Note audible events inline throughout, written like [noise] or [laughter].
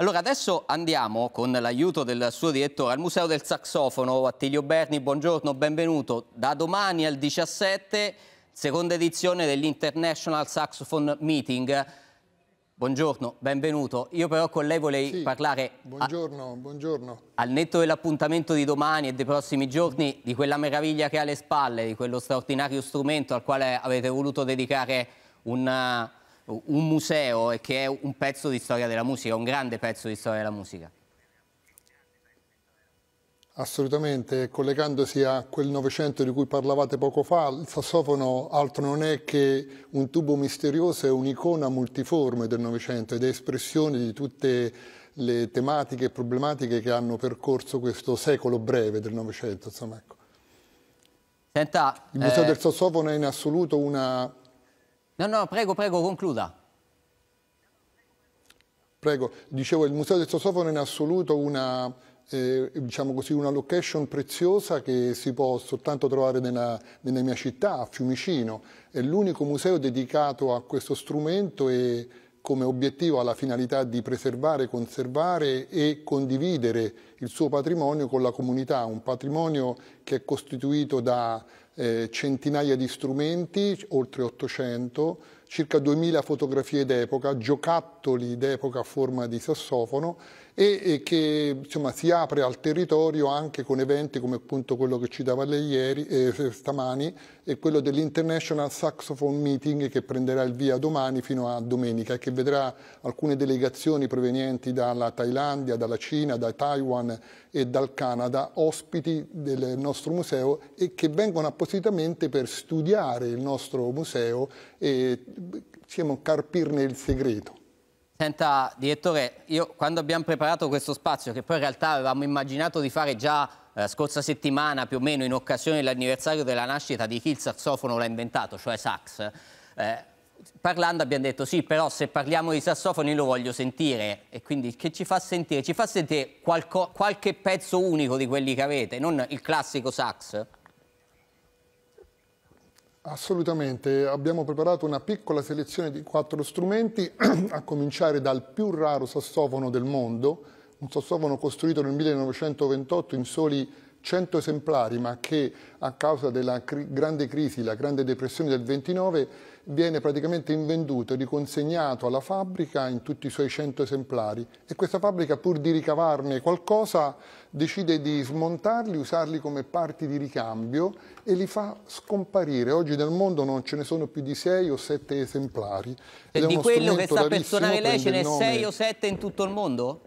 Allora adesso andiamo con l'aiuto del suo direttore al Museo del Saxofono, Attilio Berni, buongiorno, benvenuto. Da domani al 17, seconda edizione dell'International Saxophone Meeting. Buongiorno, benvenuto. Io però con lei volevo sì, parlare buongiorno, a, buongiorno. al netto dell'appuntamento di domani e dei prossimi giorni di quella meraviglia che ha alle spalle, di quello straordinario strumento al quale avete voluto dedicare un un museo e che è un pezzo di storia della musica, un grande pezzo di storia della musica. Assolutamente, collegandosi a quel Novecento di cui parlavate poco fa, il sassofono altro non è che un tubo misterioso è un'icona multiforme del Novecento ed è espressione di tutte le tematiche e problematiche che hanno percorso questo secolo breve del Novecento. Ecco. il Museo eh... del Sassofono è in assoluto una No, no, prego, prego, concluda. Prego, dicevo, il Museo del Sassofono è in assoluto una, eh, diciamo così, una location preziosa che si può soltanto trovare nella, nella mia città, a Fiumicino. È l'unico museo dedicato a questo strumento e come obiettivo ha la finalità di preservare, conservare e condividere il suo patrimonio con la comunità, un patrimonio che è costituito da eh, centinaia di strumenti, oltre 800, circa 2000 fotografie d'epoca, giocattoli d'epoca a forma di sassofono e, e che insomma, si apre al territorio anche con eventi come appunto quello che citava lei ieri, eh, stamani e quello dell'International Saxophone Meeting che prenderà il via domani fino a domenica e che vedrà alcune delegazioni provenienti dalla Thailandia, dalla Cina, da Taiwan e dal Canada ospiti del nostro museo e che vengono appositamente per studiare il nostro museo e diciamo, carpirne il segreto. Senta, direttore, io quando abbiamo preparato questo spazio, che poi in realtà avevamo immaginato di fare già eh, scorsa settimana, più o meno in occasione dell'anniversario della nascita di chi il sassofono l'ha inventato, cioè Sax, eh, parlando abbiamo detto sì, però se parliamo di sassofoni lo voglio sentire e quindi che ci fa sentire? Ci fa sentire qualche pezzo unico di quelli che avete, non il classico sax? Assolutamente, abbiamo preparato una piccola selezione di quattro strumenti, [clears throat] a cominciare dal più raro sassofono del mondo, un sassofono costruito nel 1928 in soli 100 esemplari, ma che a causa della cri grande crisi, la grande depressione del 29, viene praticamente invenduto, e riconsegnato alla fabbrica in tutti i suoi 100 esemplari e questa fabbrica pur di ricavarne qualcosa decide di smontarli, usarli come parti di ricambio e li fa scomparire. Oggi nel mondo non ce ne sono più di 6 o 7 esemplari. E di quello che sta per personale lei ce ne sono 6 o 7 in tutto il mondo?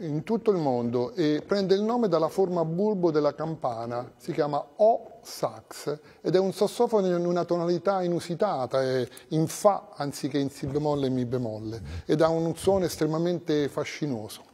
in tutto il mondo e prende il nome dalla forma bulbo della campana, si chiama O sax ed è un sassofono in una tonalità inusitata, è in Fa anziché in Si bemolle e Mi bemolle ed ha un suono estremamente fascinoso.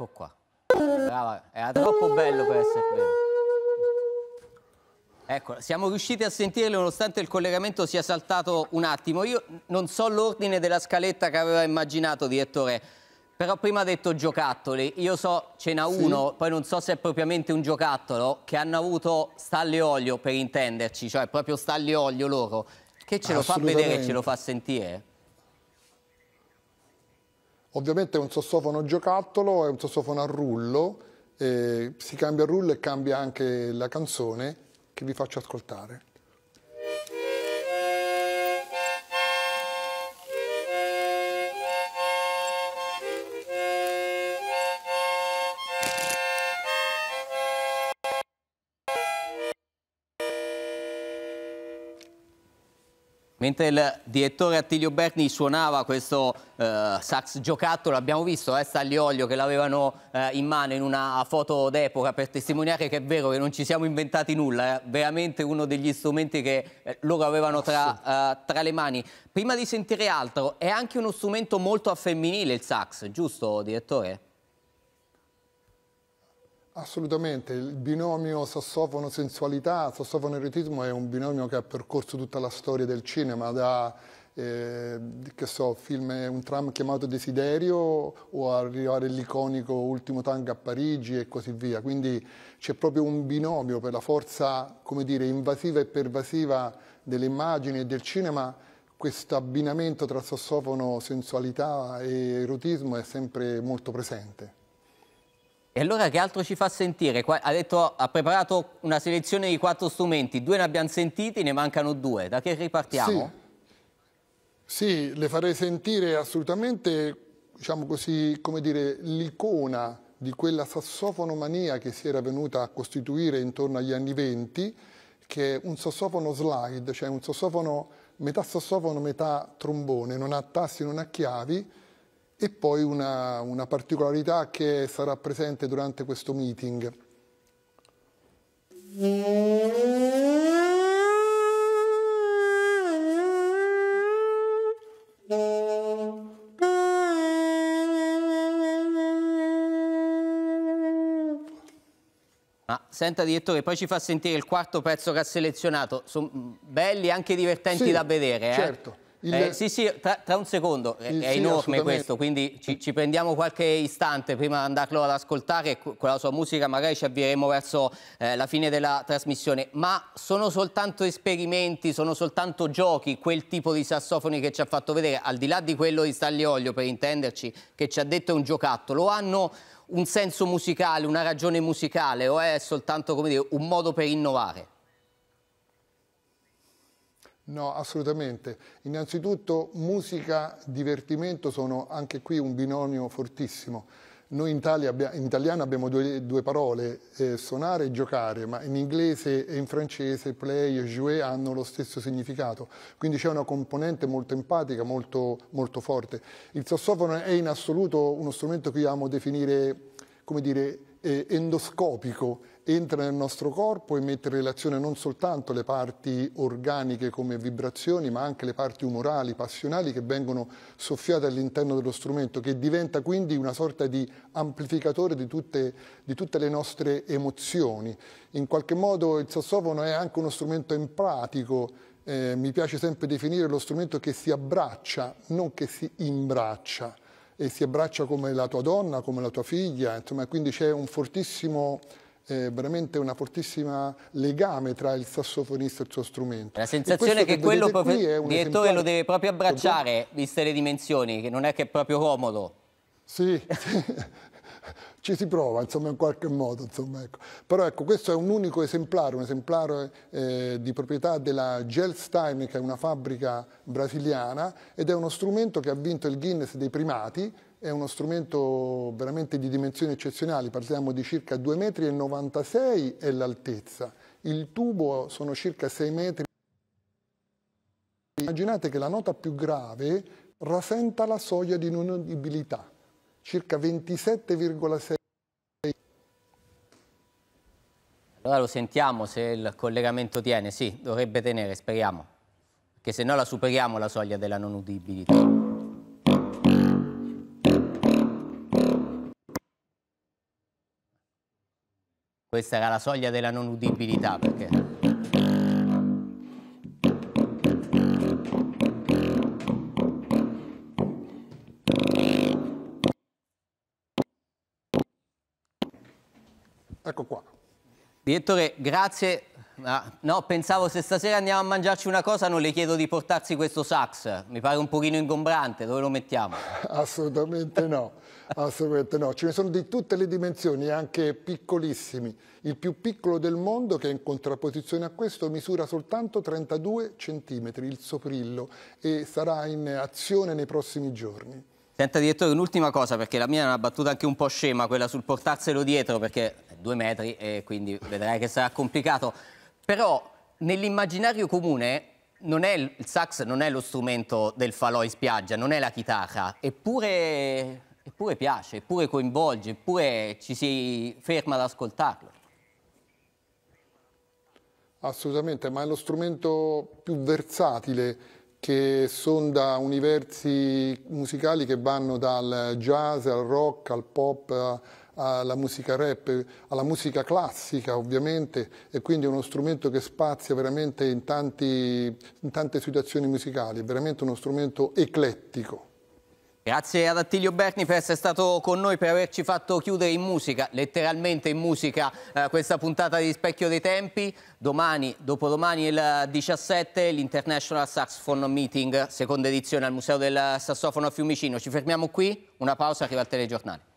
Ecco qua. Brava, era troppo bello per essere vero. Ecco, siamo riusciti a sentirle nonostante il collegamento sia saltato un attimo. Io non so l'ordine della scaletta che aveva immaginato, direttore, però prima ha detto giocattoli. Io so, ce n'ha sì. uno, poi non so se è propriamente un giocattolo, che hanno avuto stalle olio, per intenderci, cioè proprio stalle olio loro. Che ce lo fa vedere e ce lo fa sentire? Ovviamente è un sassofono giocattolo, è un sassofono a rullo, eh, si cambia il rullo e cambia anche la canzone che vi faccio ascoltare. Mentre il direttore Attilio Berni suonava questo eh, sax giocattolo, abbiamo visto eh, Olio che l'avevano eh, in mano in una foto d'epoca per testimoniare che è vero che non ci siamo inventati nulla, è eh. veramente uno degli strumenti che eh, loro avevano tra, eh, tra, le mani. Prima di sentire altro, è anche uno strumento molto a femminile il sax, giusto direttore? Assolutamente, il binomio sassofono-sensualità, sassofono-erotismo è un binomio che ha percorso tutta la storia del cinema, da eh, che so, film Un tram chiamato Desiderio o arrivare l'iconico Ultimo Tango a Parigi e così via. Quindi c'è proprio un binomio per la forza, come dire, invasiva e pervasiva delle immagini e del cinema. Questo abbinamento tra sassofono, sensualità e erotismo è sempre molto presente. E allora che altro ci fa sentire? Ha, detto, ha, preparato una selezione di quattro strumenti, due ne abbiamo sentiti, ne mancano due. Da che ripartiamo? Sì, sì le farei sentire assolutamente, diciamo così, come dire, l'icona di quella sassofonomania che si era venuta a costituire intorno agli anni Venti, che è un sassofono slide, cioè un sassofono metà sassofono, metà trombone, non ha tasti, non ha chiavi, e poi una, una particolarità che sarà presente durante questo meeting. Ah, senta direttore, poi ci fa sentire il quarto pezzo che ha selezionato, sono belli e anche divertenti sì, da vedere. Eh? Certo. Il... Eh, sì, sì, tra, tra, un secondo, è, il, è sì, enorme questo, quindi ci, ci, prendiamo qualche istante prima di andarlo ad ascoltare e con la sua musica magari ci avvieremo verso eh, la fine della trasmissione, ma sono soltanto esperimenti, sono soltanto giochi, quel tipo di sassofoni che ci ha fatto vedere, al di là di quello di Staglioglio per intenderci, che ci ha detto è un giocattolo, hanno un senso musicale, una ragione musicale o è soltanto dire, un modo per innovare? No, assolutamente. Innanzitutto musica, divertimento sono anche qui un binomio fortissimo. Noi in, Italia, in italiano abbiamo due, due parole, eh, suonare e giocare, ma in inglese e in francese play e jouer hanno lo stesso significato, quindi c'è una componente molto empatica, molto, molto forte. Il sassofono è in assoluto uno strumento che io amo definire, come dire, eh, endoscopico, entra nel nostro corpo e mette in relazione non soltanto le parti organiche come vibrazioni, ma anche le parti umorali, passionali che vengono soffiate all'interno dello strumento, che diventa quindi una sorta di amplificatore di tutte, di tutte le nostre emozioni. In qualche modo il sassofono è anche uno strumento empatico, eh, mi piace sempre definire lo strumento che si abbraccia, non che si imbraccia e si abbraccia come la tua donna, come la tua figlia, insomma, quindi c'è un fortissimo eh, veramente un fortissimo legame tra il sassofonista e il suo strumento. La sensazione che, che quello prof... direttore esempio... lo deve proprio abbracciare, viste le dimensioni, che non è che è proprio comodo. Sì, sì. [laughs] ci si prova insomma in qualche modo insomma, ecco. però ecco questo è un unico esemplare un esemplare eh, di proprietà della Gelstein che è una fabbrica brasiliana ed è uno strumento che ha vinto il Guinness dei primati è uno strumento veramente di dimensioni eccezionali, parliamo di circa 2,96 m è l'altezza, il tubo sono circa 6 metri. Immaginate che la nota più grave rasenta la soglia di non udibilità, circa 27,6 Allora lo sentiamo se il collegamento tiene, sì, dovrebbe tenere, speriamo, perché se no la superiamo la soglia della non udibilità. Questa era la soglia della non udibilità perché... Ecco qua. Direttore, grazie Ah, no, pensavo se stasera andiamo a mangiarci una cosa non le chiedo di portarsi questo sax, mi pare un pochino ingombrante, dove lo mettiamo? [laughs] Assolutamente no, assolutamente no, ce ne sono di tutte le dimensioni, anche piccolissimi. Il più piccolo del mondo, che è in contrapposizione a questo misura soltanto 32 centimetri, il soprillo, e sarà in azione nei prossimi giorni. Senta direttore, un'ultima cosa, perché la mia è una battuta anche un po' scema, quella sul portarselo dietro, perché due metri e quindi vedrai che sarà complicato. Però nell'immaginario comune è, il sax non è lo strumento del falò in spiaggia, non è la chitarra, eppure, eppure piace, eppure coinvolge, eppure ci si ferma ad ascoltarlo. Assolutamente, ma è lo strumento più versatile che sonda universi musicali che vanno dal jazz al rock al pop alla musica rap, alla musica classica ovviamente e quindi è uno strumento che spazia veramente in, tanti, in tante situazioni musicali, è veramente uno strumento eclettico. Grazie ad Attilio Berni per essere stato con noi, per averci fatto chiudere in musica, letteralmente in musica, eh, questa puntata di Specchio dei Tempi. Domani, dopodomani il 17, l'International Saxophone Meeting, seconda edizione al Museo del Sassofono a Fiumicino. Ci fermiamo qui, una pausa, arriva il telegiornale.